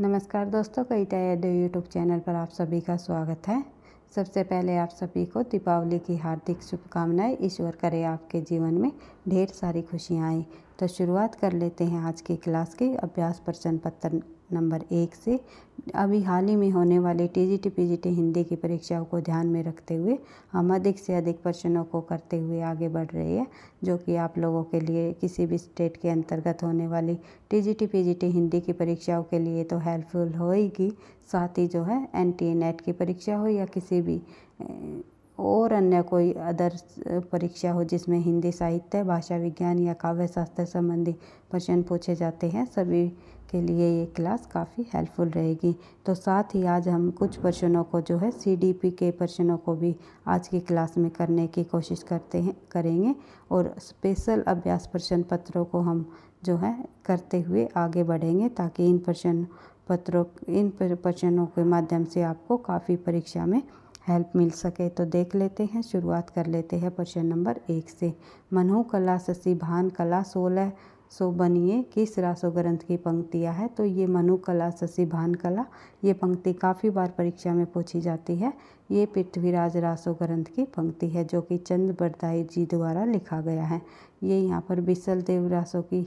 नमस्कार दोस्तों कई यादव यूट्यूब चैनल पर आप सभी का स्वागत है सबसे पहले आप सभी को दीपावली की हार्दिक शुभकामनाएं ईश्वर करे आपके जीवन में ढेर सारी खुशियाँ आए तो शुरुआत कर लेते हैं आज की क्लास के अभ्यास प्रश्न पत्र नंबर एक से अभी हाल ही में होने वाले टी जी हिंदी की परीक्षाओं को ध्यान में रखते हुए हम अधिक से अधिक प्रश्नों को करते हुए आगे बढ़ रहे हैं जो कि आप लोगों के लिए किसी भी स्टेट के अंतर्गत होने वाली टी जी हिंदी की परीक्षाओं के लिए तो हेल्पफुल होएगी साथ ही जो है एन नेट की परीक्षा हो या किसी भी और अन्य कोई अदर परीक्षा हो जिसमें हिंदी साहित्य भाषा विज्ञान या काव्य शास्त्र संबंधी प्रश्न पूछे जाते हैं सभी के लिए ये क्लास काफ़ी हेल्पफुल रहेगी तो साथ ही आज हम कुछ प्रश्नों को जो है सीडीपी के प्रश्नों को भी आज की क्लास में करने की कोशिश करते हैं करेंगे और स्पेशल अभ्यास प्रश्न पत्रों को हम जो है करते हुए आगे बढ़ेंगे ताकि इन प्रश्न पत्रों इन प्रश्नों के माध्यम से आपको काफ़ी परीक्षा में हेल्प मिल सके तो देख लेते हैं शुरुआत कर लेते हैं प्रश्न नंबर एक से मनु कला शशि भान कला सोलह सो बनिए किस रासो ग्रंथ की पंक्तियाँ है तो ये मनु कला शशि भान कला ये पंक्ति काफ़ी बार परीक्षा में पूछी जाती है ये पृथ्वीराज रासो ग्रंथ की पंक्ति है जो कि चंद्र बरदाई जी द्वारा लिखा गया है ये यहाँ पर बिसल देव रासो की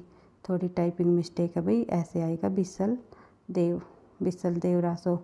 थोड़ी टाइपिंग मिस्टेक है भाई ऐसे आएगा बिसल देव बिसल देव रासो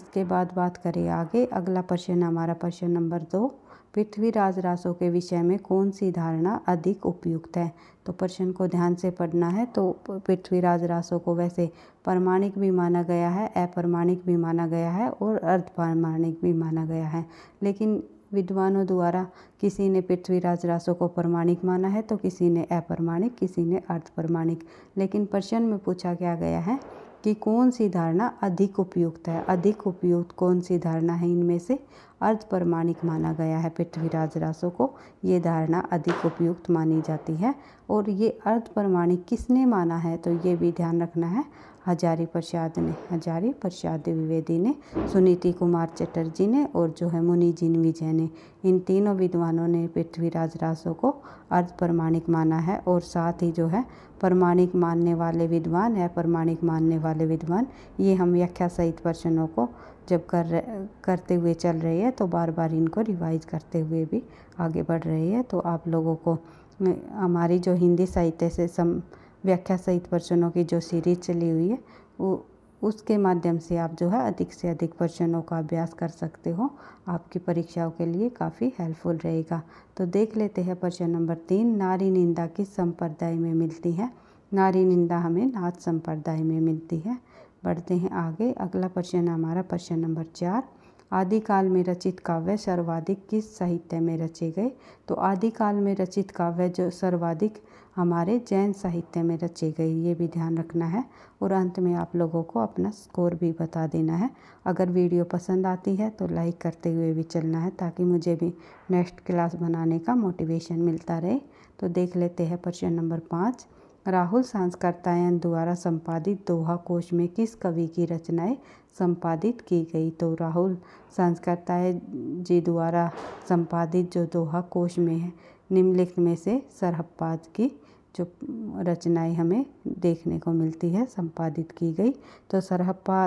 इसके बाद बात करें आगे अगला प्रश्न हमारा प्रश्न नंबर दो पृथ्वीराज रासों के विषय में कौन सी धारणा अधिक उपयुक्त है तो प्रश्न को ध्यान से पढ़ना है तो पृथ्वीराज रासों को वैसे प्रमाणिक भी माना गया है अप्रमाणिक भी माना गया है और अर्ध प्रमाणिक भी माना गया है लेकिन विद्वानों द्वारा किसी ने पृथ्वीराज रासों को प्रमाणिक माना है तो किसी ने अप्रमाणिक किसी ने अर्ध प्रमाणिक लेकिन प्रश्न में पूछा क्या गया है कि कौन सी धारणा अधिक उपयुक्त है अधिक उपयुक्त कौन सी धारणा है इनमें से अर्ध प्रमाणिक माना गया है पृथ्वीराज रासो को ये धारणा अधिक उपयुक्त मानी जाती है और ये अर्ध प्रमाणिक किसने माना है तो ये भी ध्यान रखना है हजारी प्रसाद ने हजारी प्रसाद द्विवेदी ने सुनीति कुमार चटर्जी ने और जो है मुनि जिन विजय ने इन तीनों विद्वानों ने पृथ्वीराज रासो को अर्ध प्रमाणिक माना है और साथ ही जो है प्रमाणिक मानने वाले विद्वान है प्रमाणिक मानने वाले विद्वान ये हम व्याख्या सहित प्रश्नों को जब कर करते हुए चल रहे हैं तो बार बार इनको रिवाइज करते हुए भी आगे बढ़ रहे हैं तो आप लोगों को हमारी जो हिंदी साहित्य से सम व्याख्या सहित प्रश्नों की जो सीरीज चली हुई है वो उसके माध्यम से आप जो है अधिक से अधिक प्रश्नों का अभ्यास कर सकते हो आपकी परीक्षाओं के लिए काफ़ी हेल्पफुल रहेगा तो देख लेते हैं प्रश्न नंबर तीन नारी निंदा किस संप्रदाय में मिलती है नारी निंदा हमें नाथ संप्रदाय में मिलती है बढ़ते हैं आगे अगला प्रश्न हमारा प्रश्न नंबर चार आदिकाल में रचित काव्य सर्वाधिक किस साहित्य में रचे गए तो आदिकाल में रचित काव्य जो सर्वाधिक हमारे जैन साहित्य में रचे गए ये भी ध्यान रखना है और अंत में आप लोगों को अपना स्कोर भी बता देना है अगर वीडियो पसंद आती है तो लाइक करते हुए भी चलना है ताकि मुझे भी नेक्स्ट क्लास बनाने का मोटिवेशन मिलता रहे तो देख लेते हैं प्रश्न नंबर पाँच राहुल संस्कारतायन द्वारा संपादित दोहा कोश में किस कवि की रचनाएं संपादित की गई तो राहुल संस्कारतायन जी द्वारा संपादित जो दोहा कोश में है निम्नलिखित में से सरहप्पाज की जो रचनाएं हमें देखने को मिलती है संपादित की गई तो सरहप्पा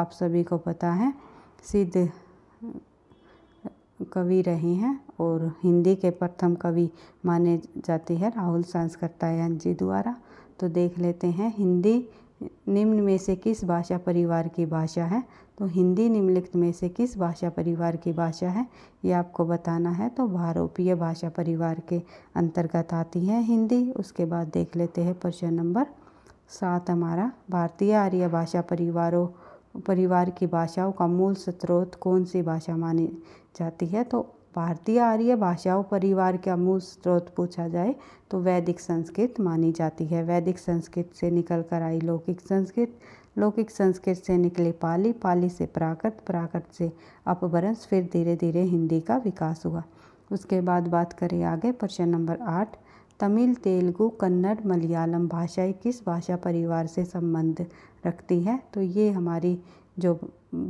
आप सभी को पता है सिद्ध कवि रहे हैं और हिंदी के प्रथम कवि माने जाते हैं राहुल संस्कृतायन जी द्वारा तो देख लेते हैं हिंदी निम्न में से किस भाषा परिवार की भाषा है तो हिंदी निम्नलिखित में से किस भाषा परिवार की भाषा है ये आपको बताना है तो भारोपीय भाषा परिवार के अंतर्गत आती है हिंदी उसके बाद देख लेते हैं प्रश्न नंबर सात हमारा भारतीय आर्य भाषा परिवारों परिवार की भाषाओं का मूल स्रोत कौन सी भाषा मानी जाती है तो भारतीय आर्य भाषाओं परिवार के मूल स्रोत पूछा जाए तो वैदिक संस्कृत मानी जाती है वैदिक संस्कृत से निकल कर आई लौकिक संस्कृत लौकिक संस्कृत से निकली पाली पाली से प्राकृत प्राकृत से अपभ्रंश फिर धीरे धीरे हिंदी का विकास हुआ उसके बाद बात करें आगे प्रश्न नंबर आठ तमिल तेलुगु कन्नड़ मलयालम भाषाएं किस भाषा परिवार से संबंध रखती हैं तो ये हमारी जो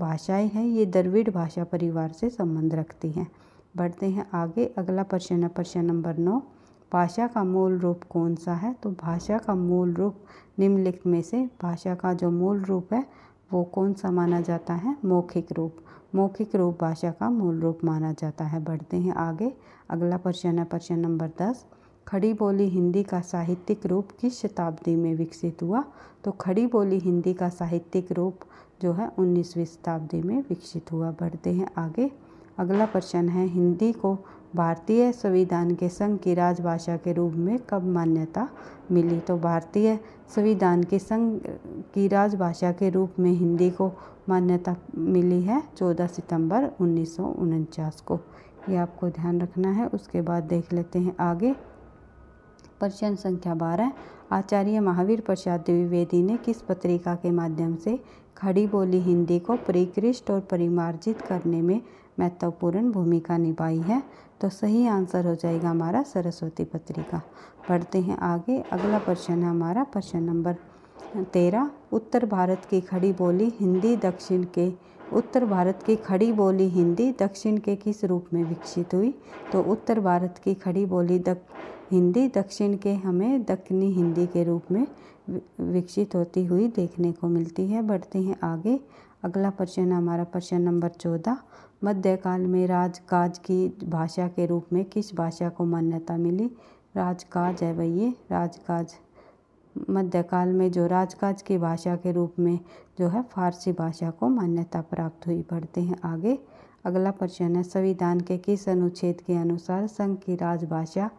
भाषाएं हैं ये द्रविड़ भाषा परिवार से संबंध रखती हैं बढ़ते हैं आगे अगला प्रश्न है प्रश्न नंबर नौ भाषा का मूल रूप कौन सा है तो भाषा का मूल रूप निम्नलिखित में से भाषा का जो मूल रूप है वो कौन सा माना जाता है मौखिक रूप मौखिक रूप भाषा का मूल रूप माना जाता है बढ़ते हैं आगे अगला प्रश्न है प्रश्न नंबर दस खड़ी बोली हिंदी का साहित्यिक रूप किस शताब्दी में विकसित हुआ तो खड़ी बोली हिंदी का साहित्यिक रूप जो है उन्नीसवीं शताब्दी में विकसित हुआ बढ़ते हैं आगे अगला प्रश्न है हिंदी को भारतीय संविधान के संघ की राजभाषा के रूप में कब मान्यता मिली तो भारतीय संविधान के संघ की राजभाषा के रूप में हिंदी को मान्यता मिली है 14 सितंबर उन्नीस को ये आपको ध्यान रखना है उसके बाद देख लेते हैं आगे प्रश्न संख्या बारह आचार्य महावीर प्रसाद द्विवेदी ने किस पत्रिका के माध्यम से खड़ी बोली हिंदी को परिकृष्ट और परिमार्जित करने में महत्वपूर्ण भूमिका निभाई है तो सही आंसर हो जाएगा हमारा सरस्वती पत्रिका पढ़ते हैं आगे अगला प्रश्न है हमारा प्रश्न नंबर तेरह उत्तर भारत की खड़ी बोली हिंदी दक्षिण के उत्तर भारत की खड़ी बोली हिंदी दक्षिण के किस रूप में विकसित हुई तो उत्तर भारत की खड़ी बोली दक, हिंदी दक्षिण के हमें दक्षिणी हिंदी के रूप में विकसित होती हुई देखने को मिलती है बढ़ते हैं आगे अगला प्रश्न हमारा प्रश्न नंबर चौदह मध्यकाल में राजकाज की भाषा के रूप में किस भाषा को मान्यता मिली राजकाज है भैया राजकाज मध्यकाल में जो राजकाज की भाषा के रूप में जो है फारसी भाषा को मान्यता प्राप्त हुई पढ़ते हैं आगे अगला प्रश्न है संविधान के किस अनुच्छेद के अनुसार संघ की राजभाषा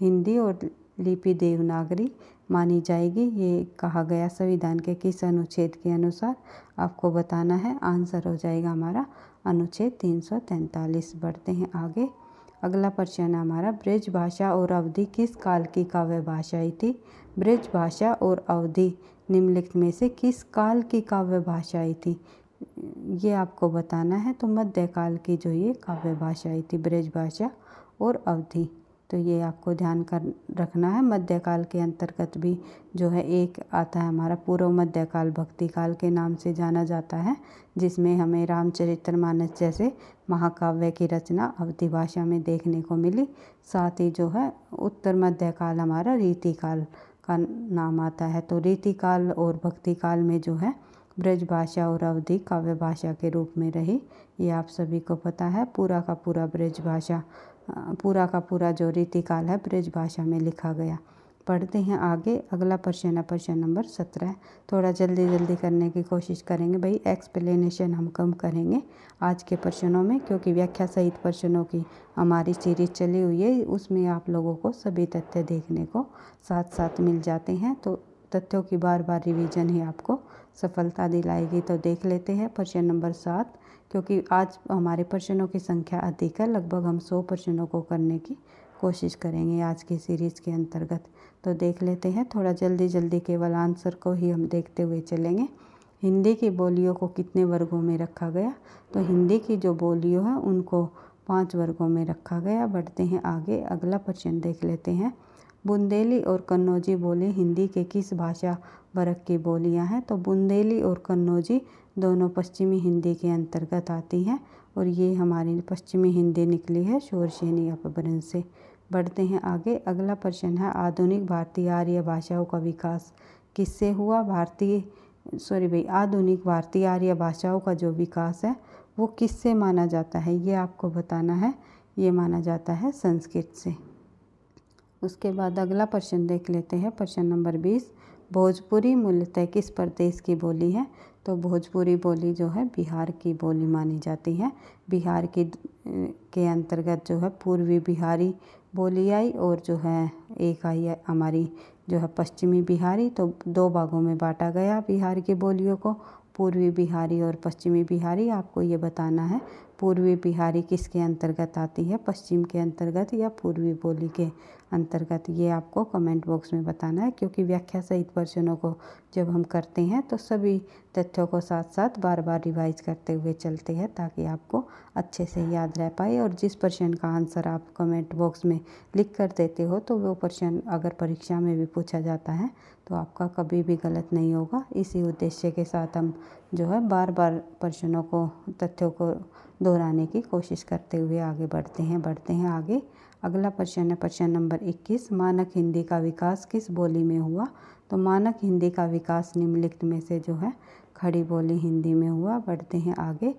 हिंदी और लिपि देवनागरी मानी जाएगी ये कहा गया संविधान के किस अनुच्छेद के अनुसार आपको बताना है आंसर हो जाएगा हमारा अनुच्छेद तीन सौ तैंतालीस बढ़ते हैं आगे अगला प्रश्न हमारा ब्रिज भाषा और अवधि किस काल की काव्य भाषाएँ थी ब्रिज भाषा और अवधि निम्नलिखित में से किस काल की काव्य भाषाई थी ये आपको बताना है तो मध्यकाल की जो ये काव्य भाषाई थी ब्रिज भाषा और अवधि तो ये आपको ध्यान कर रखना है मध्यकाल के अंतर्गत भी जो है एक आता है हमारा पूर्व मध्यकाल भक्ति काल के नाम से जाना जाता है जिसमें हमें रामचरितमानस जैसे महाकाव्य की रचना अवधि भाषा में देखने को मिली साथ ही जो है उत्तर मध्यकाल हमारा रीतिकाल का नाम आता है तो रीतिकाल और भक्ति काल में जो है ब्रज भाषा और अवधि काव्य भाषा के रूप में रही ये आप सभी को पता है पूरा का पूरा ब्रज भाषा पूरा का पूरा जो रीतिकाल है ब्रज भाषा में लिखा गया पढ़ते हैं आगे अगला प्रश्न है प्रश्न नंबर सत्रह थोड़ा जल्दी जल्दी करने की कोशिश करेंगे भाई एक्सप्लेनेशन हम कम करेंगे आज के प्रश्नों में क्योंकि व्याख्या सहित प्रश्नों की हमारी सीरीज चली हुई है उसमें आप लोगों को सभी तथ्य देखने को साथ साथ मिल जाते हैं तो तथ्यों की बार बार रिवीजन ही आपको सफलता दिलाएगी तो देख लेते हैं प्रश्न नंबर सात क्योंकि आज हमारे प्रश्नों की संख्या अधिक है लगभग हम सौ प्रश्नों को करने की कोशिश करेंगे आज की सीरीज़ के अंतर्गत तो देख लेते हैं थोड़ा जल्दी जल्दी केवल आंसर को ही हम देखते हुए चलेंगे हिंदी की बोलियों को कितने वर्गों में रखा गया तो हिंदी की जो बोलियों हैं उनको पांच वर्गों में रखा गया बढ़ते हैं आगे अगला प्रश्न देख लेते हैं बुंदेली और कन्नौजी बोली हिंदी के किस भाषा वर्ग की बोलियां हैं तो बुंदेली और कन्नौजी दोनों पश्चिमी हिंदी के अंतर्गत आती हैं और ये हमारी पश्चिमी हिंदी निकली है शोरशेनी अपभ्रंश से बढ़ते हैं आगे अगला प्रश्न है आधुनिक भारतीय आर्य भाषाओं का विकास किससे हुआ भारतीय सॉरी भाई आधुनिक भारतीय आर्य भाषाओं का जो विकास है वो किससे माना जाता है ये आपको बताना है ये माना जाता है संस्कृत से उसके बाद अगला प्रश्न देख लेते हैं प्रश्न नंबर बीस भोजपुरी मूलतः किस प्रदेश की बोली है तो भोजपुरी बोली जो है बिहार की बोली मानी जाती है बिहार की के अंतर्गत जो है पूर्वी बिहारी बोली आई और जो है एक आई है हमारी जो है पश्चिमी बिहारी तो दो भागों में बांटा गया बिहार की बोलियों को पूर्वी बिहारी और पश्चिमी बिहारी आपको ये बताना है पूर्वी बिहारी किसके अंतर्गत आती है पश्चिम के अंतर्गत या पूर्वी बोली के अंतर्गत ये आपको कमेंट बॉक्स में बताना है क्योंकि व्याख्या सहित प्रश्नों को जब हम करते हैं तो सभी तथ्यों को साथ साथ बार बार रिवाइज करते हुए चलते हैं ताकि आपको अच्छे से याद रह पाए और जिस प्रश्न का आंसर आप कमेंट बॉक्स में लिख कर देते हो तो वो प्रश्न अगर परीक्षा में भी पूछा जाता है तो आपका कभी भी गलत नहीं होगा इसी उद्देश्य के साथ हम जो है बार बार प्रश्नों को तथ्यों को दोहराने की कोशिश करते हुए आगे बढ़ते हैं बढ़ते हैं आगे अगला प्रश्न है प्रश्न नंबर 21 मानक हिंदी का विकास किस बोली में हुआ तो मानक हिंदी का विकास निम्नलिखित में से जो है खड़ी बोली हिंदी में हुआ बढ़ते हैं आगे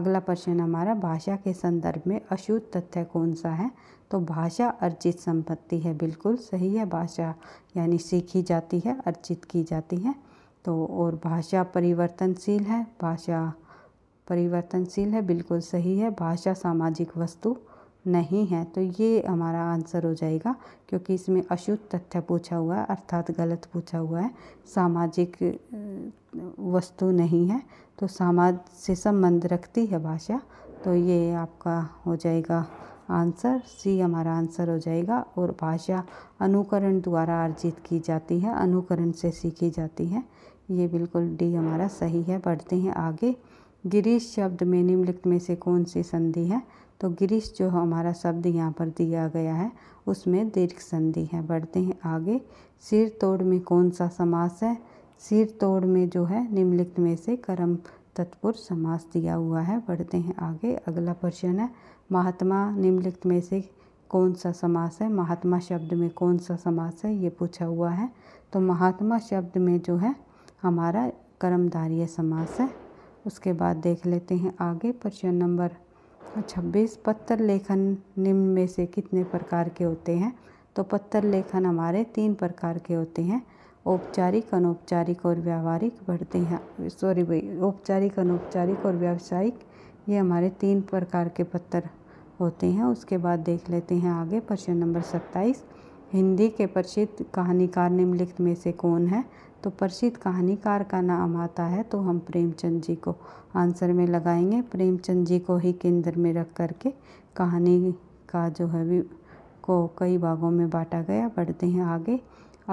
अगला प्रश्न हमारा भाषा के संदर्भ में अशुद्ध तथ्य कौन सा है तो भाषा अर्जित संपत्ति है बिल्कुल सही है भाषा यानी सीखी जाती है अर्जित की जाती है तो और भाषा परिवर्तनशील है भाषा परिवर्तनशील है बिल्कुल सही है भाषा सामाजिक वस्तु नहीं है तो ये हमारा आंसर हो जाएगा क्योंकि इसमें अशुद्ध तथ्य पूछा हुआ है अर्थात गलत पूछा हुआ है सामाजिक वस्तु नहीं है तो समाज से संबंध रखती है भाषा तो ये आपका हो जाएगा आंसर सी हमारा आंसर हो जाएगा और भाषा अनुकरण द्वारा अर्जित की जाती है अनुकरण से सीखी जाती है ये बिल्कुल डी हमारा सही है बढ़ते हैं आगे गिरीश शब्द में निम्नलिखित में से कौन सी संधि है तो गिरीश जो हमारा शब्द यहाँ पर दिया गया है उसमें दीर्घ संधि है बढ़ते हैं आगे सिर तोड़ में कौन सा समास है सिर तोड़ में जो है निम्नलिखित में से कर्म तत्पुर समास दिया हुआ है बढ़ते हैं आगे अगला प्रश्न है महात्मा निम्नलिखित में से कौन सा समास है महात्मा शब्द में कौन सा समास है ये पूछा हुआ है तो महात्मा शब्द में जो है हमारा कर्मधारीय समास है उसके बाद देख लेते हैं आगे प्रश्न नंबर छब्बीस अच्छा, पत्तर लेखन निम्न में से कितने प्रकार के होते हैं तो पत्थर लेखन हमारे तीन प्रकार के होते हैं औपचारिक अनौपचारिक और व्यावहारिक बढ़ते हैं सॉरी भाई औपचारिक अनौपचारिक और व्यावसायिक ये हमारे तीन प्रकार के पत्थर होते हैं उसके बाद देख लेते हैं आगे प्रश्न नंबर सत्ताईस हिंदी के प्रसिद्ध कहानीकार निम्नलिखित में से कौन है तो प्रसिद्ध कहानीकार का नाम आता है तो हम प्रेमचंद जी को आंसर में लगाएंगे प्रेमचंद जी को ही केंद्र में रख कर के कहानी का जो है भी को कई भागों में बांटा गया बढ़ते हैं आगे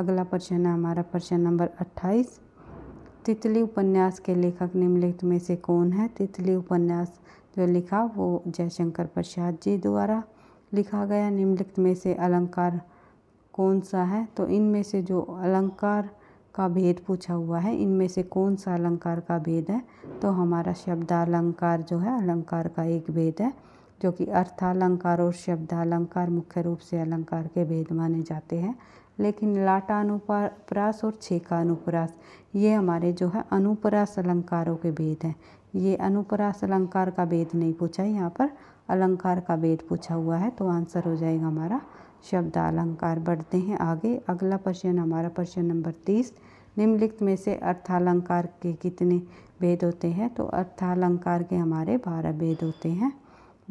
अगला प्रश्न है हमारा प्रश्न नंबर अट्ठाईस तितली उपन्यास के लेखक निम्नलिखित में से कौन है तितली उपन्यास जो लिखा वो जयशंकर प्रसाद जी द्वारा लिखा गया निम्नलिखित में से अलंकार कौन सा है तो इनमें से जो अलंकार का भेद पूछा हुआ है इनमें से कौन सा अलंकार का भेद है तो हमारा शब्दालंकार जो है अलंकार का एक भेद है जो कि अर्थालंकार और शब्दालंकार मुख्य रूप से अलंकार के भेद माने जाते हैं लेकिन लाटानुपरास और छेकानुपरास ये हमारे जो है अनुपरास अलंकारों के भेद हैं ये अनुपरास अलंकार का भेद नहीं पूछा यहाँ पर अलंकार का भेद पूछा हुआ है तो आंसर हो जाएगा हमारा शब्द अलंकार बढ़ते हैं आगे अगला प्रश्न हमारा प्रश्न नंबर तीस निम्नलिखित में से अर्थालंकार के कितने भेद होते हैं तो अर्थालंकार के हमारे बारह भेद होते हैं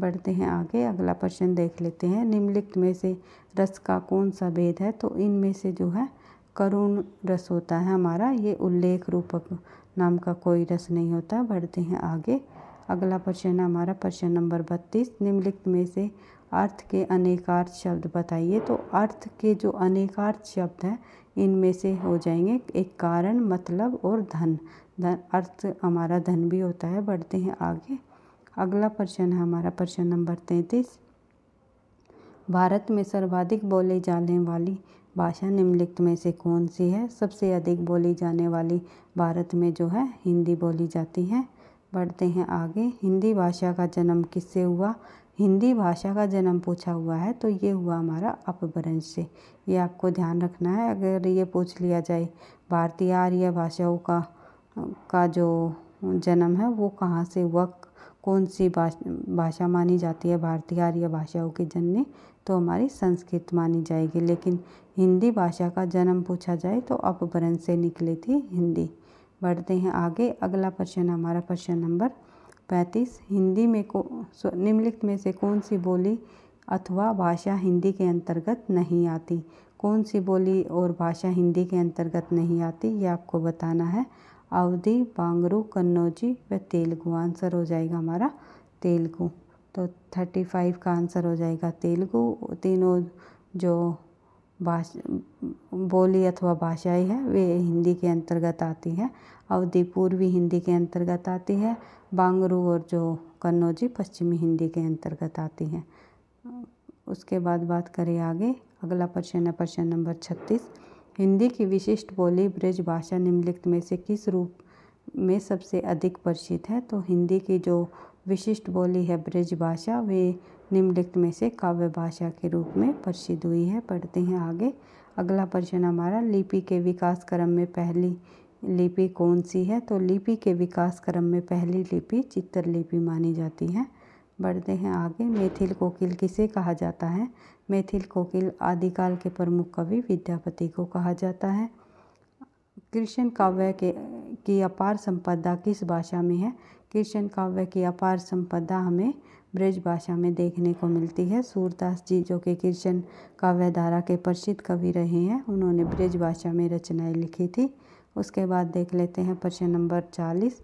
बढ़ते हैं आगे अगला प्रश्न देख लेते हैं निम्नलिखित में से रस का कौन सा भेद है तो इनमें से जो है करुण रस होता है हमारा ये उल्लेख रूपक नाम का कोई रस नहीं होता बढ़ते हैं आगे अगला प्रश्न हमारा प्रश्न नंबर बत्तीस निम्नलिखित में से अर्थ के अनेकार्थ शब्द बताइए तो अर्थ के जो अनेकार्थ शब्द हैं इनमें से हो जाएंगे एक कारण मतलब और धन धन अर्थ हमारा धन भी होता है बढ़ते हैं आगे अगला प्रश्न है हमारा प्रश्न नंबर तैंतीस भारत में सर्वाधिक बोले जाने वाली भाषा निम्नलिखित में से कौन सी है सबसे अधिक बोली जाने वाली भारत में जो है हिंदी बोली जाती है बढ़ते हैं आगे हिंदी भाषा का जन्म किससे हुआ हिंदी भाषा का जन्म पूछा हुआ है तो ये हुआ हमारा अपभ्रंश से ये आपको ध्यान रखना है अगर ये पूछ लिया जाए भारतीय आर्य भाषाओं का का जो जन्म है वो कहाँ से हुआ कौन सी भाषा मानी जाती है भारतीय आर्य भाषाओं के जननी तो हमारी संस्कृत मानी जाएगी लेकिन हिंदी भाषा का जन्म पूछा जाए तो अपभ्रंश से निकली थी हिंदी बढ़ते हैं आगे अगला प्रश्न हमारा प्रश्न नंबर पैंतीस हिंदी में को निम्नलिखित में से कौन सी बोली अथवा भाषा हिंदी के अंतर्गत नहीं आती कौन सी बोली और भाषा हिंदी के अंतर्गत नहीं आती ये आपको बताना है अवधि बांगरू कन्नौजी व तेलुगु आंसर हो जाएगा हमारा तेलुगु तो थर्टी फाइव का आंसर हो जाएगा तेलुगु तीनों जो भाषा बोली अथवा भाषाएँ है वे हिंदी के अंतर्गत आती है अवधि पूर्वी हिंदी के अंतर्गत आती है बांगरू और जो कन्नौजी पश्चिमी हिंदी के अंतर्गत आती हैं उसके बाद बात करें आगे अगला प्रश्न है प्रश्न नंबर छत्तीस हिंदी की विशिष्ट बोली ब्रज भाषा निम्नलिखित में से किस रूप में सबसे अधिक परिचित है तो हिंदी की जो विशिष्ट बोली है ब्रज भाषा वे निम्नलिखित में से काव्य भाषा के रूप में प्रसिद्ध हुई है पढ़ते हैं आगे अगला प्रश्न हमारा लिपि के विकास क्रम में पहली लिपि कौन सी है तो लिपि के विकास क्रम में पहली लिपि चित्रलिपि लिपि मानी जाती है बढ़ते हैं आगे मैथिल कोकिल किसे कहा जाता है मैथिल कोकिल आदिकाल के प्रमुख कवि विद्यापति को कहा जाता है कृष्ण काव्य के की अपार संपदा किस भाषा में है कृष्ण काव्य की अपार संपदा हमें ब्रज भाषा में देखने को मिलती है सूरदास जी जो कि कृष्ण काव्य धारा के प्रसिद्ध कवि रहे हैं उन्होंने ब्रज भाषा में रचनाएं लिखी थी उसके बाद देख लेते हैं प्रश्न नंबर चालीस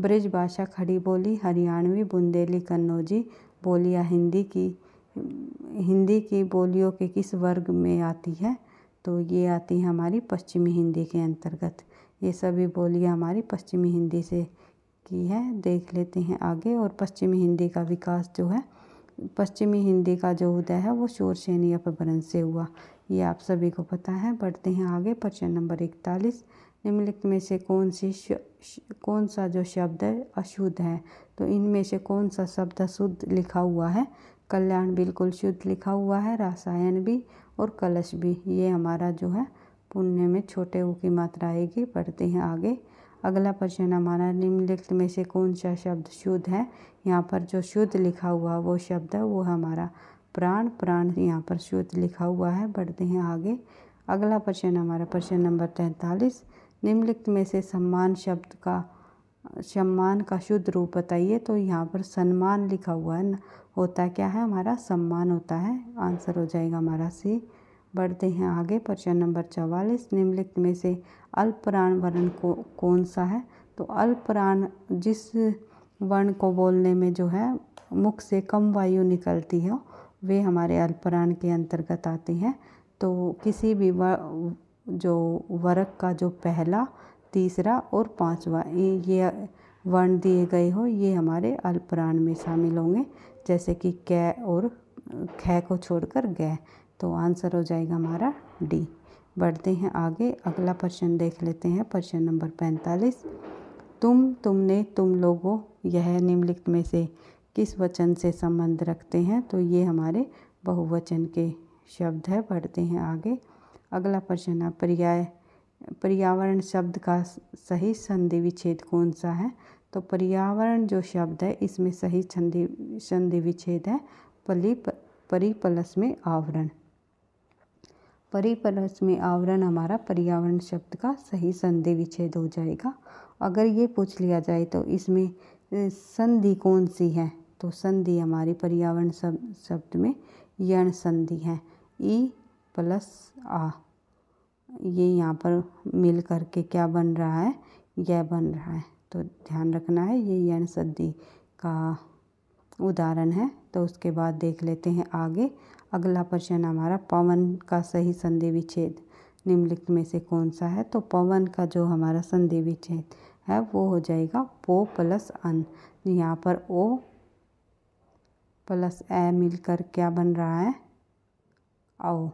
ब्रिज भाषा खड़ी बोली हरियाणवी बुंदेली कन्नौजी बोलियाँ हिंदी की हिंदी की बोलियों के किस वर्ग में आती है तो ये आती है हमारी पश्चिमी हिंदी के अंतर्गत ये सभी बोलियाँ हमारी पश्चिमी हिंदी से की है देख लेते हैं आगे और पश्चिमी हिंदी का विकास जो है पश्चिमी हिंदी का जो उदय है वो शोर श्रेणी अपभ्रंश से हुआ ये आप सभी को पता है बढ़ते हैं आगे प्रश्न नंबर इकतालीस निम्नलिखित में से कौन सी कौन सा जो शब्द है अशुद्ध है तो इनमें से कौन सा शब्द शुद्ध लिखा हुआ है कल्याण बिल्कुल शुद्ध लिखा हुआ है रसायन भी और कलश भी ये हमारा जो है पुण्य में छोटे ऊ की मात्रा आएगी पढ़ते हैं आगे अगला प्रश्न हमारा निम्नलिखित में से कौन सा शब्द शुद्ध है यहाँ पर जो शुद्ध लिखा हुआ वो शब्द है वो हमारा प्राण प्राण यहाँ पर शुद्ध लिखा हुआ है बढ़ते हैं आगे अगला प्रश्न हमारा प्रश्न नंबर तैंतालीस निम्नलिखित में से सम्मान शब्द का सम्मान का शुद्ध रूप बताइए तो यहाँ पर सम्मान लिखा हुआ है होता क्या है हमारा सम्मान होता है आंसर हो जाएगा हमारा सी बढ़ते हैं आगे प्रश्न नंबर चवालीस निम्नलिखित में से अल्पराण वर्ण को कौन सा है तो अल्पराण जिस वर्ण को बोलने में जो है मुख से कम वायु निकलती है वे हमारे अल्पराण के अंतर्गत आते हैं तो किसी भी जो वर्ग का जो पहला तीसरा और पाँचवा ये वर्ण दिए गए हो ये हमारे अल्पराण में शामिल होंगे जैसे कि कै और खै को छोड़कर गै तो आंसर हो जाएगा हमारा डी बढ़ते हैं आगे अगला प्रश्न देख लेते हैं प्रश्न नंबर पैंतालीस तुम तुमने तुम लोगों यह निम्नलिखित में से किस वचन से संबंध रखते हैं तो ये हमारे बहुवचन के शब्द है बढ़ते हैं आगे अगला प्रश्न है पर्याय पर्यावरण शब्द का सही संधि विच्छेद कौन सा है तो पर्यावरण जो शब्द है इसमें सही संधि संधि विच्छेद है पली परिपलस में आवरण परिपलस में आवरण हमारा पर्यावरण शब्द का सही संधि विच्छेद हो जाएगा अगर ये पूछ लिया जाए तो इसमें संधि कौन सी है तो संधि हमारी पर्यावरण शब्द में यण संधि है ई प्लस आ ये यहाँ पर मिल करके क्या बन रहा है यह बन रहा है तो ध्यान रखना है ये यन सद्धि का उदाहरण है तो उसके बाद देख लेते हैं आगे अगला प्रश्न हमारा पवन का सही संधि विच्छेद निम्नलिखित में से कौन सा है तो पवन का जो हमारा संधि विच्छेद है वो हो जाएगा पो प्लस अन यहाँ पर ओ प्लस ए मिलकर क्या बन रहा है ओ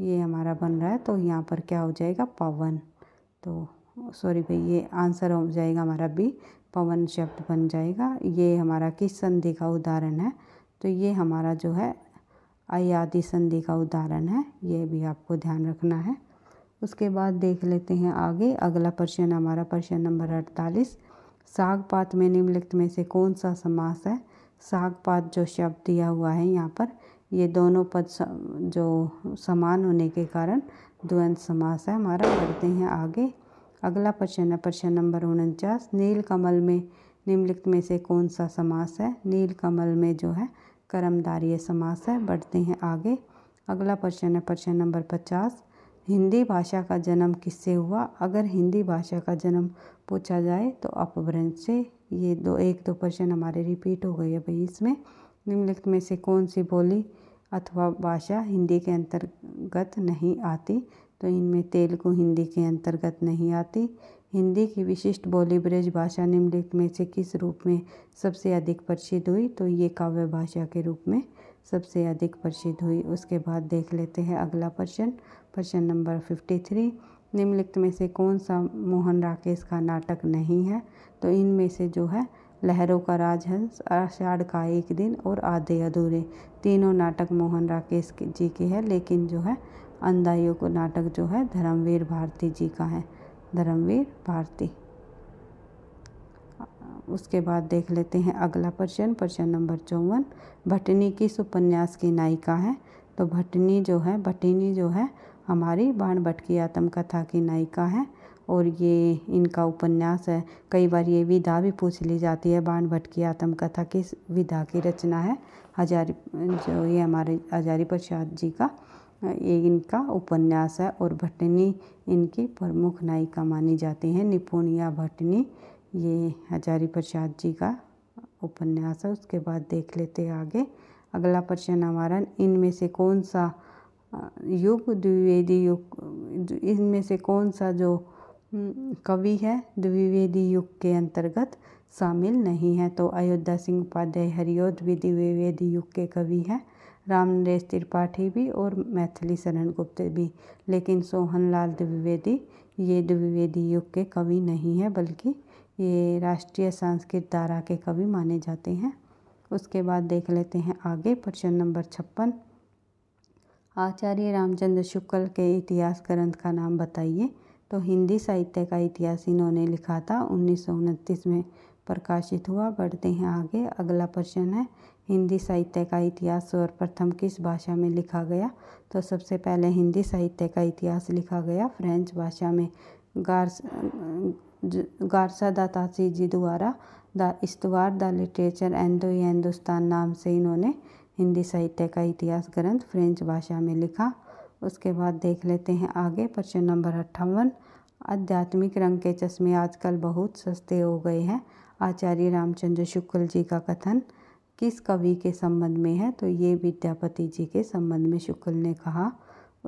ये हमारा बन रहा है तो यहाँ पर क्या हो जाएगा पवन तो सॉरी भाई ये आंसर हो जाएगा हमारा बी पवन शब्द बन जाएगा ये हमारा किस संधि का उदाहरण है तो ये हमारा जो है अयादि संधि का उदाहरण है ये भी आपको ध्यान रखना है उसके बाद देख लेते हैं आगे अगला प्रश्न हमारा प्रश्न नंबर अड़तालीस सागपात में निम्नलिखित में से कौन सा समास है सागपात जो शब्द दिया हुआ है यहाँ पर ये दोनों पद जो समान होने के कारण द्वंद समास है हमारा बढ़ते हैं आगे अगला प्रश्न है प्रश्न नंबर उनचास नील कमल में निम्नलिखित में से कौन सा समास है नील कमल में जो है कर्मदारी समास है बढ़ते हैं आगे अगला प्रश्न है प्रश्न नंबर पचास हिंदी भाषा का जन्म किससे हुआ अगर हिंदी भाषा का जन्म पूछा जाए तो अपभ्रंश से ये दो एक दो प्रश्न हमारे रिपीट हो गए हैं भाई इसमें निम्नलिखित में से कौन सी बोली अथवा भाषा हिंदी के अंतर्गत नहीं आती तो इनमें तेलुगु हिंदी के अंतर्गत नहीं आती हिंदी की विशिष्ट बोली ब्रज भाषा निम्नलिखित में से किस रूप में सबसे अधिक प्रसिद्ध हुई तो ये काव्य भाषा के रूप में सबसे अधिक प्रसिद्ध हुई उसके बाद देख लेते हैं अगला प्रश्न प्रश्न नंबर फिफ्टी थ्री निम्नलिखित में से कौन सा मोहन राकेश का नाटक नहीं है तो इनमें से जो है लहरों का राजहंस आषाढ़ का एक दिन और आधे अधूरे तीनों नाटक मोहन राकेश जी के हैं लेकिन जो है अंधाइयों को नाटक जो है धर्मवीर भारती जी का है धर्मवीर भारती उसके बाद देख लेते हैं अगला प्रश्न प्रश्न नंबर चौवन भटनी किस उपन्यास की नायिका है तो भटनी जो है भटनी जो है हमारी बाण भट्ट की आत्मकथा की नायिका है और ये इनका उपन्यास है कई बार ये विधा भी पूछ ली जाती है बाण भट्ट की आत्मकथा की विधा की रचना है हजारी जो ये हमारे हजारी प्रसाद जी का ये इनका उपन्यास है और भट्टनी इनकी प्रमुख नायिका मानी जाती हैं निपुणिया भट्टनी ये हजारी प्रसाद जी का उपन्यास है उसके बाद देख लेते हैं आगे अगला प्रश्न हमारा इनमें से कौन सा युग द्विवेदी युग इनमें से कौन सा जो कवि है द्विवेदी युग के अंतर्गत शामिल नहीं है तो अयोध्या सिंह उपाध्याय हरियोध भी द्विवेदी युग के कवि हैं रामनरेश त्रिपाठी भी और मैथिली शरण गुप्त भी लेकिन सोहनलाल द्विवेदी ये द्विवेदी युग के कवि नहीं है बल्कि ये राष्ट्रीय संस्कृत धारा के कवि माने जाते हैं उसके बाद देख लेते हैं आगे प्रश्न नंबर छप्पन आचार्य रामचंद्र शुक्ल के इतिहास ग्रंथ का नाम बताइए तो हिंदी साहित्य का इतिहास इन्होंने लिखा था उन्नीस में प्रकाशित हुआ बढ़ते हैं आगे अगला प्रश्न है हिंदी साहित्य का इतिहास सर्वप्रथम किस भाषा में लिखा गया तो सबसे पहले हिंदी साहित्य का इतिहास लिखा गया फ्रेंच भाषा में गार्स गारसा दातासी जी द्वारा द इस्तवार द लिटरेचर एंड हिंदुस्तान नाम से इन्होंने हिंदी साहित्य का इतिहास ग्रंथ फ्रेंच भाषा में लिखा उसके बाद देख लेते हैं आगे प्रश्न नंबर अट्ठावन आध्यात्मिक रंग के चश्मे आजकल बहुत सस्ते हो गए हैं आचार्य रामचंद्र शुक्ल जी का कथन किस कवि के संबंध में है तो ये विद्यापति जी के संबंध में शुक्ल ने कहा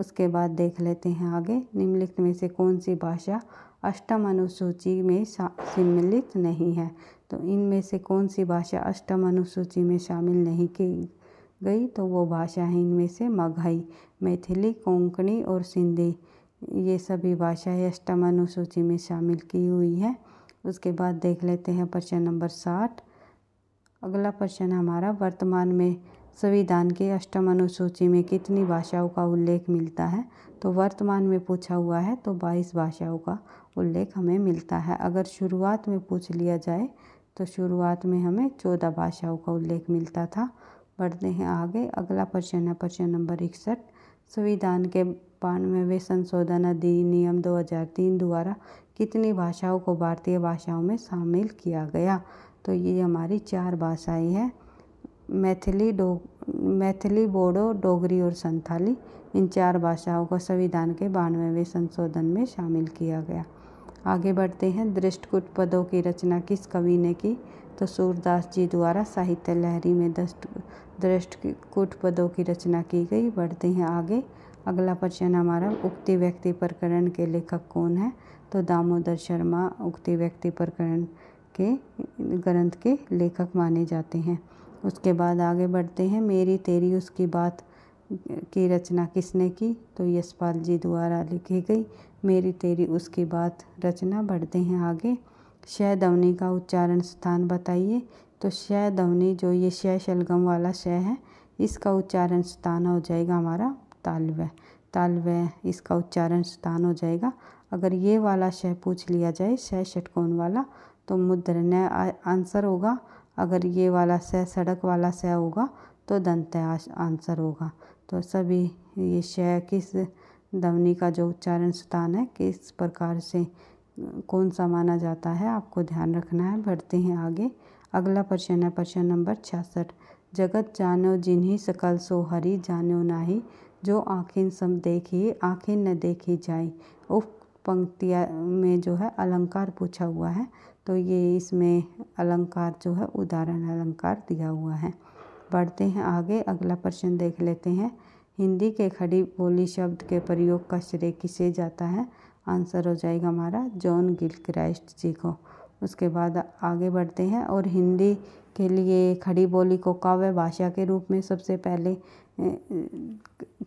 उसके बाद देख लेते हैं आगे निम्नलिखित में से कौन सी भाषा अष्टम अनुसूची में सम्मिलित नहीं है तो इनमें से कौन सी भाषा अष्टम अनुसूची में शामिल नहीं की गई तो वो भाषा है इनमें से मघई मैथिली कोंकणी और सिंधी ये सभी भाषाएं अष्टम अनुसूची में शामिल की हुई है उसके बाद देख लेते हैं प्रश्न नंबर साठ अगला प्रश्न हमारा वर्तमान में संविधान के अष्टम अनुसूची में कितनी भाषाओं का उल्लेख मिलता है तो वर्तमान में पूछा हुआ है तो बाईस भाषाओं का उल्लेख हमें मिलता है अगर शुरुआत में पूछ लिया जाए तो शुरुआत में हमें चौदह भाषाओं का उल्लेख मिलता था बढ़ते हैं आगे अगला प्रश्न है प्रश्न नंबर इकसठ संविधान के बानवे संशोधन अधिनियम 2003 द्वारा कितनी भाषाओं को भारतीय भाषाओं में शामिल किया गया तो ये हमारी चार भाषाएं हैं मैथिली डो मैथिली बोडो डोगरी और संथाली इन चार भाषाओं को संविधान के बानवेवें संशोधन में शामिल किया गया आगे बढ़ते हैं दृष्टकुट पदों की रचना किस कवि ने की तो सूरदास जी द्वारा साहित्य लहरी में दृष्ट दृष्ट कुट पदों की रचना की गई बढ़ते हैं आगे अगला प्रश्न हमारा उक्ति व्यक्ति प्रकरण के लेखक कौन है तो दामोदर शर्मा उक्ति व्यक्ति प्रकरण के ग्रंथ के लेखक माने जाते हैं उसके बाद आगे बढ़ते हैं मेरी तेरी उसकी बात की रचना किसने की तो यशपाल जी द्वारा लिखी गई मेरी तेरी उसकी बात रचना बढ़ते हैं आगे शहदवनी का उच्चारण स्थान बताइए तो शय दवनी जो ये शय शलगम वाला शय है इसका उच्चारण स्थान हो जाएगा हमारा तालव्य तालव्य इसका उच्चारण स्थान हो जाएगा अगर ये वाला शय पूछ लिया जाए शय षटकोण वाला तो मुद्र न आंसर होगा अगर ये वाला शय सड़क वाला शय होगा तो दंत आंसर होगा तो सभी ये शय किस दवनी का जो उच्चारण स्थान है किस प्रकार से कौन सा माना जाता है आपको ध्यान रखना है बढ़ते हैं आगे अगला प्रश्न है प्रश्न नंबर छियासठ जगत जानो जिन्हें सकल सो हरि जानो नाही जो आखिर सब देखी आँखें न देखी जाए उप पंक्तिया में जो है अलंकार पूछा हुआ है तो ये इसमें अलंकार जो है उदाहरण अलंकार दिया हुआ है बढ़ते हैं आगे अगला प्रश्न देख लेते हैं हिंदी के खड़ी बोली शब्द के प्रयोग का श्रेय किसे जाता है आंसर हो जाएगा हमारा जॉन गिल क्राइस्ट जी को उसके बाद आगे बढ़ते हैं और हिंदी के लिए खड़ी बोली को काव्य भाषा के रूप में सबसे पहले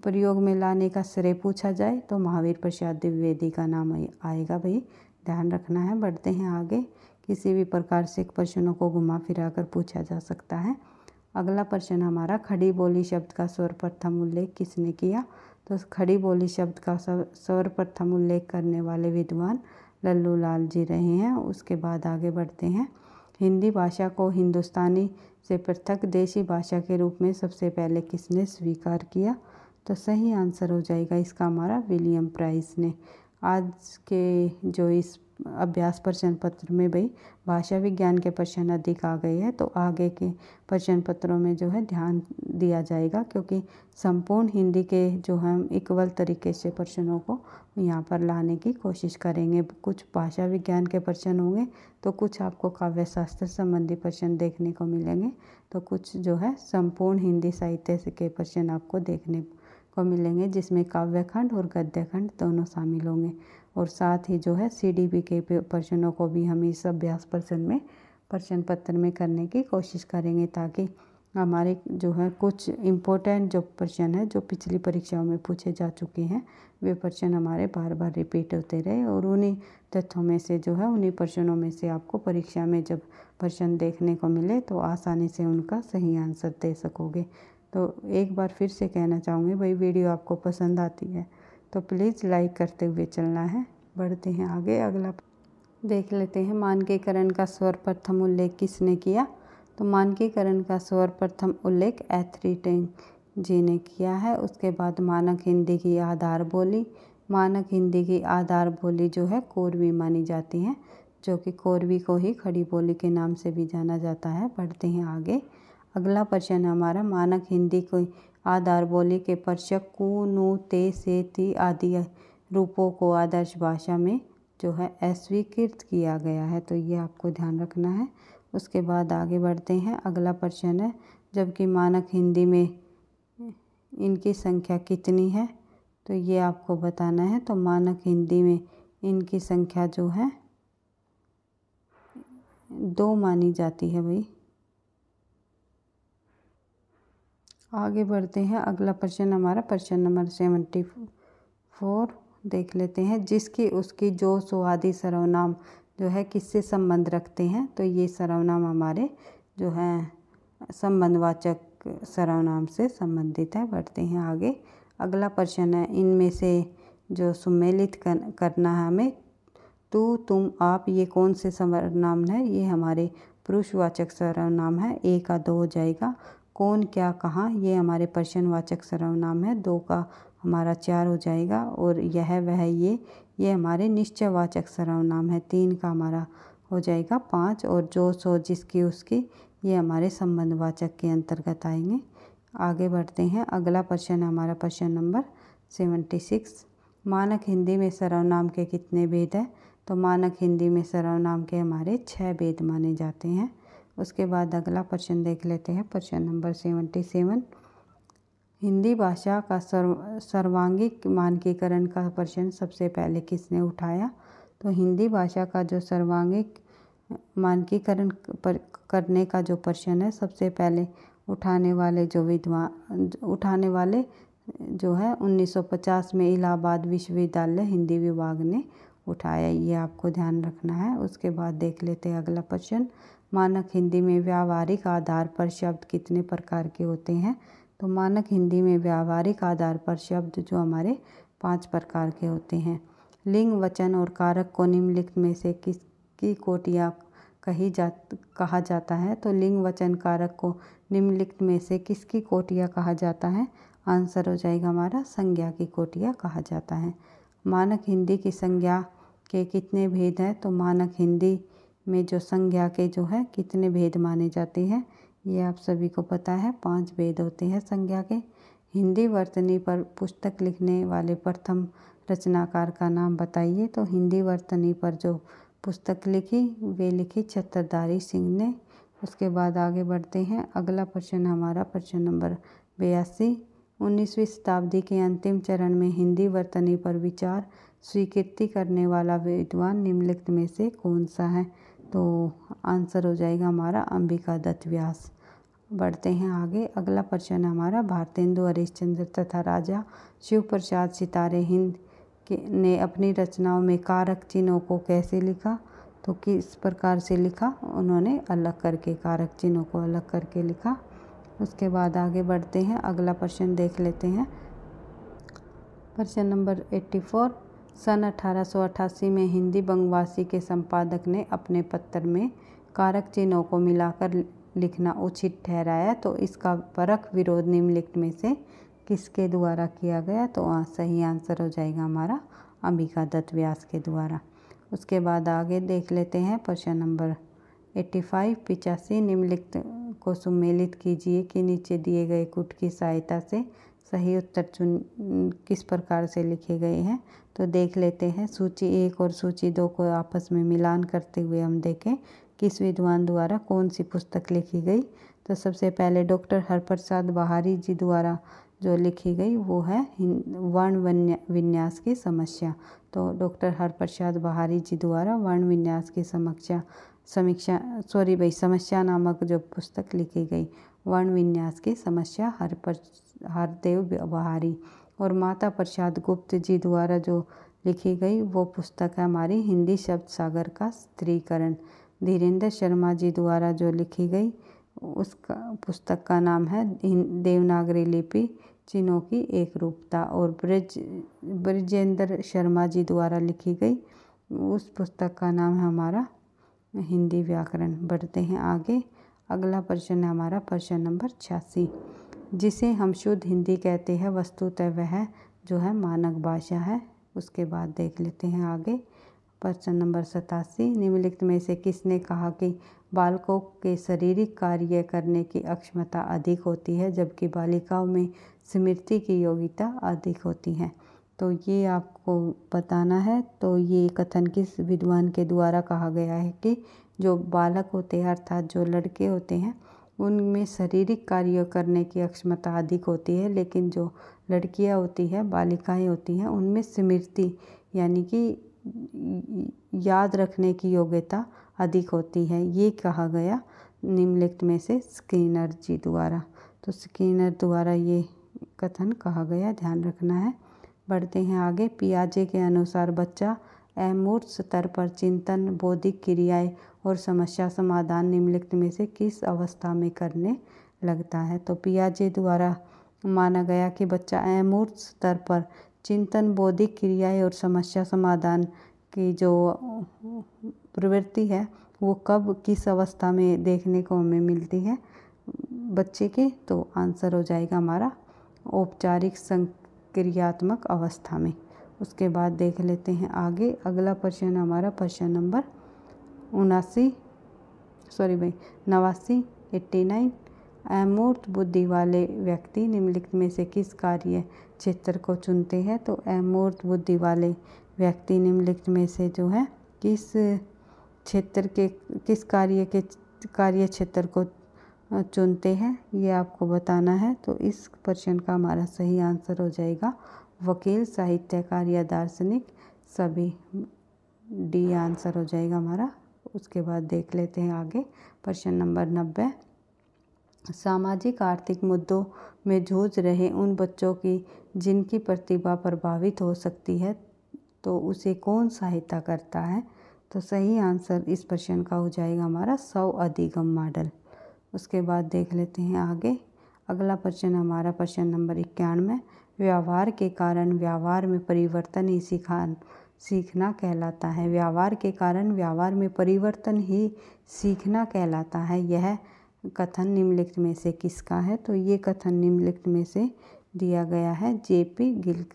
प्रयोग में लाने का श्रेय पूछा जाए तो महावीर प्रसाद द्विवेदी का नाम आएगा भाई ध्यान रखना है बढ़ते हैं आगे किसी भी प्रकार से प्रश्नों को घुमा फिरा कर पूछा जा सकता है अगला प्रश्न हमारा खड़ी बोली शब्द का स्वर प्रथम उल्लेख किसने किया तो खड़ी बोली शब्द का प्रथम उल्लेख करने वाले विद्वान लल्लू लाल जी रहे हैं उसके बाद आगे बढ़ते हैं हिंदी भाषा को हिंदुस्तानी से पृथक देशी भाषा के रूप में सबसे पहले किसने स्वीकार किया तो सही आंसर हो जाएगा इसका हमारा विलियम प्राइस ने आज के जो इस अभ्यास प्रश्न पत्र में भाई भाषा विज्ञान के प्रश्न अधिक आ गए हैं तो आगे के प्रश्न पत्रों में जो है ध्यान दिया जाएगा क्योंकि संपूर्ण हिंदी के जो हम इक्वल तरीके से प्रश्नों को यहाँ पर लाने की कोशिश करेंगे कुछ भाषा विज्ञान के प्रश्न होंगे तो कुछ आपको काव्य शास्त्र संबंधी प्रश्न देखने को मिलेंगे तो कुछ जो है संपूर्ण हिंदी साहित्य के प्रश्न आपको देखने को मिलेंगे जिसमें काव्यखंड और गद्यखंड दोनों शामिल होंगे और साथ ही जो है सी डी पी के प्रश्नों को भी हम इस अभ्यास प्रश्न में प्रश्न पत्र में करने की कोशिश करेंगे ताकि हमारे जो है कुछ इम्पोर्टेंट जो प्रश्न है जो पिछली परीक्षाओं में पूछे जा चुके हैं वे प्रश्न हमारे बार बार रिपीट होते रहे और उन्हीं तथ्यों में से जो है उन्हीं प्रश्नों में से आपको परीक्षा में जब प्रश्न देखने को मिले तो आसानी से उनका सही आंसर दे सकोगे तो एक बार फिर से कहना चाहूँगी भाई वीडियो आपको पसंद आती है तो प्लीज़ लाइक करते हुए चलना है बढ़ते हैं आगे अगला देख लेते हैं मानकीकरण का स्वर प्रथम उल्लेख किसने किया तो मानकीकरण का स्वर प्रथम उल्लेख टेंग जी ने किया है उसके बाद मानक हिंदी की आधार बोली मानक हिंदी की आधार बोली जो है कोरवी मानी जाती है जो कि कोरवी को ही खड़ी बोली के नाम से भी जाना जाता है पढ़ते हैं आगे अगला प्रश्न हमारा मानक हिंदी को आधार बोली के पर्चक कु नु ते से ती आदि रूपों को आदर्श भाषा में जो है अस्वीकृत किया गया है तो ये आपको ध्यान रखना है उसके बाद आगे बढ़ते हैं अगला प्रश्न है जबकि मानक हिंदी में इनकी संख्या कितनी है तो ये आपको बताना है तो मानक हिंदी में इनकी संख्या जो है दो मानी जाती है भाई आगे बढ़ते हैं अगला प्रश्न हमारा प्रश्न नंबर सेवेंटी फोर देख लेते हैं जिसकी उसकी जो सुहादी सर्वनाम जो है किससे संबंध रखते हैं तो ये सर्वनाम हमारे जो है संबंधवाचक सर्वनाम से संबंधित है बढ़ते हैं आगे अगला प्रश्न है इनमें से जो सुमेलित कर, करना है हमें तू तुम आप ये कौन से सर्वनाम है ये हमारे पुरुषवाचक सर्वनाम है ए का दो हो जाएगा कौन क्या कहाँ ये हमारे वाचक सर्वनाम है दो का हमारा चार हो जाएगा और यह वह ये ये हमारे निश्चय वाचक सर्वनाम है तीन का हमारा हो जाएगा पाँच और जो सो जिसकी उसकी ये हमारे संबंध वाचक के अंतर्गत आएंगे आगे बढ़ते हैं अगला प्रश्न हमारा प्रश्न नंबर सेवेंटी सिक्स मानक हिंदी में सर्वनाम के कितने भेद हैं तो मानक हिंदी में सर्वनाम के हमारे छः भेद माने जाते हैं उसके बाद अगला प्रश्न देख लेते हैं प्रश्न नंबर सेवेंटी सेवन हिंदी भाषा का सर्व सर्वांगिक मानकीकरण का प्रश्न सबसे पहले किसने उठाया तो हिंदी भाषा का जो सर्वांगिक मानकीकरण करने का जो प्रश्न है सबसे पहले उठाने वाले जो विद्वान उठाने वाले जो है 1950 में इलाहाबाद विश्वविद्यालय हिंदी विभाग ने उठाया ये आपको ध्यान रखना है उसके बाद देख लेते हैं अगला प्रश्न मानक हिंदी में व्यावहारिक आधार पर शब्द कितने प्रकार के होते हैं तो मानक हिंदी में व्यावहारिक आधार पर शब्द जो हमारे पांच प्रकार के होते हैं लिंग वचन और कारक को निम्नलिखित में से किसकी कोटियाँ कही जा कहा जाता है तो लिंग वचन कारक को निम्नलिखित में से किसकी कोटिया कहा जाता है आंसर हो जाएगा हमारा संज्ञा की कोटिया कहा जाता है मानक हिंदी की संज्ञा के कितने भेद हैं तो मानक हिंदी में जो संज्ञा के जो है कितने भेद माने जाते हैं ये आप सभी को पता है पांच भेद होते हैं संज्ञा के हिंदी वर्तनी पर पुस्तक लिखने वाले प्रथम रचनाकार का नाम बताइए तो हिंदी वर्तनी पर जो पुस्तक लिखी वे लिखी छत्तरदारी सिंह ने उसके बाद आगे बढ़ते हैं अगला प्रश्न हमारा प्रश्न नंबर बयासी उन्नीसवीं शताब्दी के अंतिम चरण में हिंदी वर्तनी पर विचार स्वीकृति करने वाला विद्वान निम्नलिखित में से कौन सा है तो आंसर हो जाएगा हमारा अंबिका दत्त व्यास बढ़ते हैं आगे अगला प्रश्न हमारा भारतेंदु हरिश्चंद्र तथा राजा शिव प्रसाद सितारे हिंद के ने अपनी रचनाओं में कारक चिन्हों को कैसे लिखा तो किस प्रकार से लिखा उन्होंने अलग करके कारक चिन्हों को अलग करके लिखा उसके बाद आगे बढ़ते हैं अगला प्रश्न देख लेते हैं प्रश्न नंबर एट्टी फोर सन अठारह में हिंदी बंगवासी के संपादक ने अपने पत्र में कारक चिन्हों को मिलाकर लिखना उचित ठहराया तो इसका परख विरोध निम्नलिखित में से किसके द्वारा किया गया तो वहाँ सही आंसर हो जाएगा हमारा अंबिका दत्त व्यास के द्वारा उसके बाद आगे देख लेते हैं प्रश्न नंबर एट्टी फाइव पिचासी निम्नलिखित को सुमेलित कीजिए कि नीचे दिए गए कुट की सहायता से सही उत्तर चुन किस प्रकार से लिखे गए हैं तो देख लेते हैं सूची एक और सूची दो को आपस में मिलान करते हुए हम देखें किस विद्वान द्वारा कौन सी पुस्तक लिखी गई तो सबसे पहले डॉक्टर हरप्रसाद बहारी जी द्वारा जो लिखी गई वो है वर्ण विन्यास की समस्या तो डॉक्टर हरप्रसाद बहारी जी द्वारा वर्ण विन्यास की समस्या समीक्षा सॉरी भाई समस्या नामक जो पुस्तक लिखी गई वर्ण विन्यास की समस्या हरप्रसाद हरदेव बहारी और माता प्रसाद गुप्त जी द्वारा जो लिखी गई वो पुस्तक है हमारी हिंदी शब्द सागर का स्त्रीकरण धीरेन्द्र शर्मा जी द्वारा जो लिखी गई उसका पुस्तक का नाम है देवनागरी लिपि चिन्हों की एक रूपता और ब्रज ब्रजेंद्र शर्मा जी द्वारा लिखी गई उस पुस्तक का नाम है हमारा हिंदी व्याकरण बढ़ते हैं आगे अगला प्रश्न है हमारा प्रश्न नंबर छियासी जिसे हम शुद्ध हिंदी कहते हैं वस्तुतः वह जो है मानक भाषा है उसके बाद देख लेते हैं आगे प्रश्न नंबर सतासी निम्नलिखित में से किसने कहा कि बालकों के शारीरिक कार्य करने की अक्षमता अधिक होती है जबकि बालिकाओं में स्मृति की योग्यता अधिक होती है तो ये आपको बताना है तो ये कथन किस विद्वान के द्वारा कहा गया है कि जो बालक होते हैं अर्थात जो लड़के होते हैं उनमें शारीरिक कार्य करने की अक्षमता अधिक होती है लेकिन जो लड़कियां होती हैं बालिकाएं होती हैं उनमें स्मृति यानी कि याद रखने की योग्यता अधिक होती है ये कहा गया निम्नलिखित में से स्क्रीनर जी द्वारा तो स्क्रीनर द्वारा ये कथन कहा गया ध्यान रखना है बढ़ते हैं आगे पियाजे के अनुसार बच्चा अमूर्त स्तर पर चिंतन बौद्धिक क्रियाएं और समस्या समाधान निम्नलिखित में से किस अवस्था में करने लगता है तो पियाजे द्वारा माना गया कि बच्चा अमूर्त स्तर पर चिंतन बौद्धिक क्रियाएं और समस्या समाधान की जो प्रवृत्ति है वो कब किस अवस्था में देखने को हमें मिलती है बच्चे के तो आंसर हो जाएगा हमारा औपचारिक संक्रियात्मक अवस्था में उसके बाद देख लेते हैं आगे अगला प्रश्न हमारा प्रश्न नंबर उनासी सॉरी भाई नवासी एट्टी नाइन अमूर्त बुद्धि वाले व्यक्ति निम्नलिखित में से किस कार्य क्षेत्र को चुनते हैं तो अमूर्त बुद्धि वाले व्यक्ति निम्नलिखित में से जो है किस क्षेत्र के किस कार्य के कार्य क्षेत्र को चुनते हैं ये आपको बताना है तो इस प्रश्न का हमारा सही आंसर हो जाएगा वकील साहित्यकार या दार्शनिक सभी डी आंसर हो जाएगा हमारा उसके बाद देख लेते हैं आगे प्रश्न नंबर नब्बे सामाजिक आर्थिक मुद्दों में जूझ रहे उन बच्चों की जिनकी प्रतिभा प्रभावित हो सकती है तो उसे कौन सहायता करता है तो सही आंसर इस प्रश्न का हो जाएगा हमारा सौ अधिगम मॉडल उसके बाद देख लेते हैं आगे अगला प्रश्न हमारा प्रश्न नंबर इक्यानवे व्यवहार के कारण व्यवहार में परिवर्तन ही सिखा सीखना कहलाता है व्यवहार के कारण व्यवहार में परिवर्तन ही सीखना कहलाता है यह कथन निम्नलिखित में से किसका है तो ये कथन निम्नलिखित में से दिया गया है जेपी गिल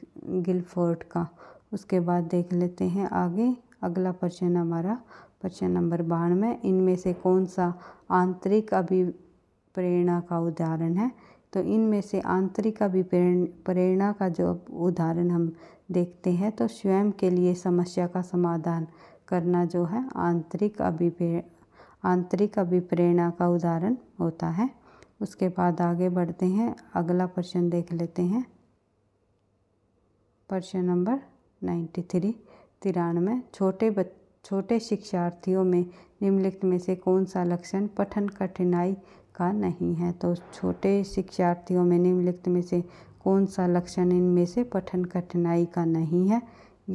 गिलफोर्ड का उसके बाद देख लेते हैं आगे अगला प्रश्न हमारा प्रश्न नंबर बानवे इनमें से कौन सा आंतरिक अभिप्रेरणा का उदाहरण है तो इनमें से आंतरिक अभिप्रेरण प्रेरणा का जो उदाहरण हम देखते हैं तो स्वयं के लिए समस्या का समाधान करना जो है आंतरिक अभिप्रे आंतरिक अभिप्रेरणा का उदाहरण होता है उसके बाद आगे बढ़ते हैं अगला प्रश्न देख लेते हैं प्रश्न नंबर नाइन्टी थ्री तिरानवे छोटे बच छोटे शिक्षार्थियों में निम्नलिखित में से कौन सा लक्षण पठन कठिनाई का नहीं है तो छोटे शिक्षार्थियों में निम्नलिखित में से कौन सा लक्षण इनमें से पठन कठिनाई का नहीं है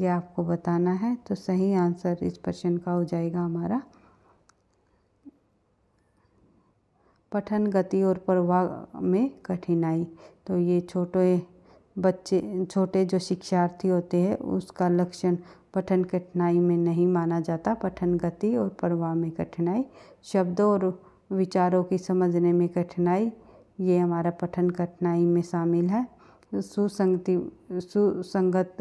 ये आपको बताना है तो सही आंसर इस प्रश्न का हो जाएगा हमारा पठन गति और प्रवाह में कठिनाई तो ये छोटे बच्चे छोटे जो शिक्षार्थी होते हैं उसका लक्षण पठन कठिनाई में नहीं माना जाता पठन गति और प्रवाह में कठिनाई शब्दों और विचारों की समझने में कठिनाई ये हमारा पठन कठिनाई में शामिल है सुसंगति सुसंगत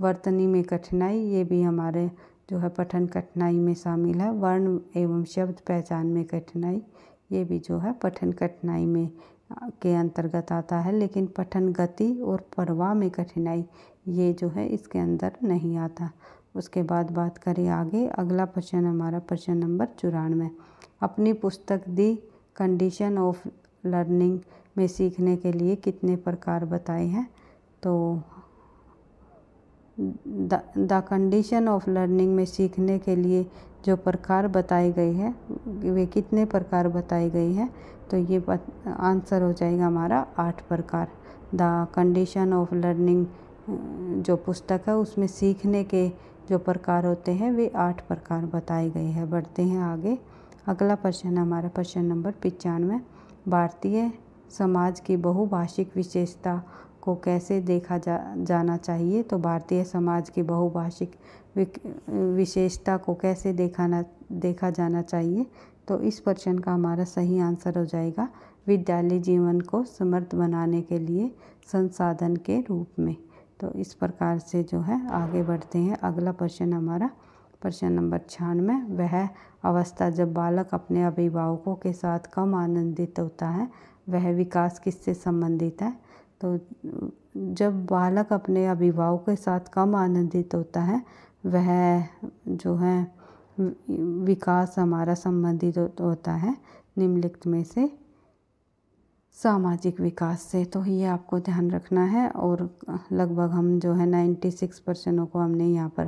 वर्तनी में कठिनाई ये भी हमारे जो है पठन कठिनाई में शामिल है वर्ण एवं शब्द पहचान में कठिनाई ये भी जो है पठन कठिनाई में के अंतर्गत आता है लेकिन पठन गति और परवाह में कठिनाई ये जो है इसके अंदर नहीं आता उसके बाद बात करें आगे अगला प्रश्न हमारा प्रश्न नंबर चौरानवे अपनी पुस्तक दी कंडीशन ऑफ लर्निंग में सीखने के लिए कितने प्रकार बताए हैं तो द कंडीशन ऑफ लर्निंग में सीखने के लिए जो प्रकार बताए गए हैं वे कितने प्रकार बताए गए हैं तो ये आंसर हो जाएगा हमारा आठ प्रकार द कंडीशन ऑफ लर्निंग जो पुस्तक है उसमें सीखने के जो प्रकार होते हैं वे आठ प्रकार बताए गए हैं बढ़ते हैं आगे अगला प्रश्न हमारा प्रश्न नंबर पचानवे भारतीय समाज की बहुभाषिक विशेषता को कैसे देखा जा जाना चाहिए तो भारतीय समाज की बहुभाषिक विशेषता को कैसे देखाना देखा जाना चाहिए तो इस प्रश्न का हमारा सही आंसर हो जाएगा विद्यालय जीवन को समर्थ बनाने के लिए संसाधन के रूप में तो इस प्रकार से जो है आगे बढ़ते हैं अगला प्रश्न हमारा प्रश्न नंबर छियानवे वह अवस्था जब बालक अपने अभिभावकों के साथ कम आनंदित होता है वह विकास किससे संबंधित है तो जब बालक अपने अभिभावक के साथ कम आनंदित होता है वह जो है विकास हमारा संबंधित होता है निम्नलिखित में से सामाजिक विकास से तो ये आपको ध्यान रखना है और लगभग हम जो है नाइन्टी सिक्स परसेंटों को हमने यहाँ पर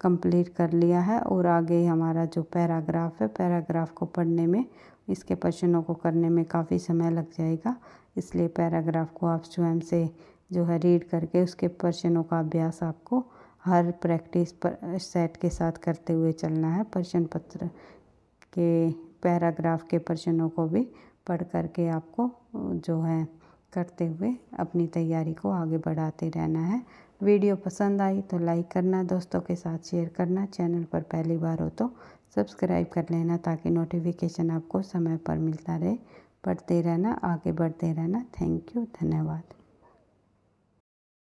कंप्लीट कर लिया है और आगे हमारा जो पैराग्राफ है पैराग्राफ को पढ़ने में इसके प्रश्नों को करने में काफ़ी समय लग जाएगा इसलिए पैराग्राफ को आप स्वयं से जो है रीड करके उसके प्रश्नों का अभ्यास आपको हर प्रैक्टिस पर सेट के साथ करते हुए चलना है प्रश्न पत्र के पैराग्राफ के प्रश्नों को भी पढ़ करके आपको जो है करते हुए अपनी तैयारी को आगे बढ़ाते रहना है वीडियो पसंद आई तो लाइक करना दोस्तों के साथ शेयर करना चैनल पर पहली बार हो तो सब्सक्राइब कर लेना ताकि नोटिफिकेशन आपको समय पर मिलता रहे पढ़ते रहना आगे बढ़ते रहना थैंक यू धन्यवाद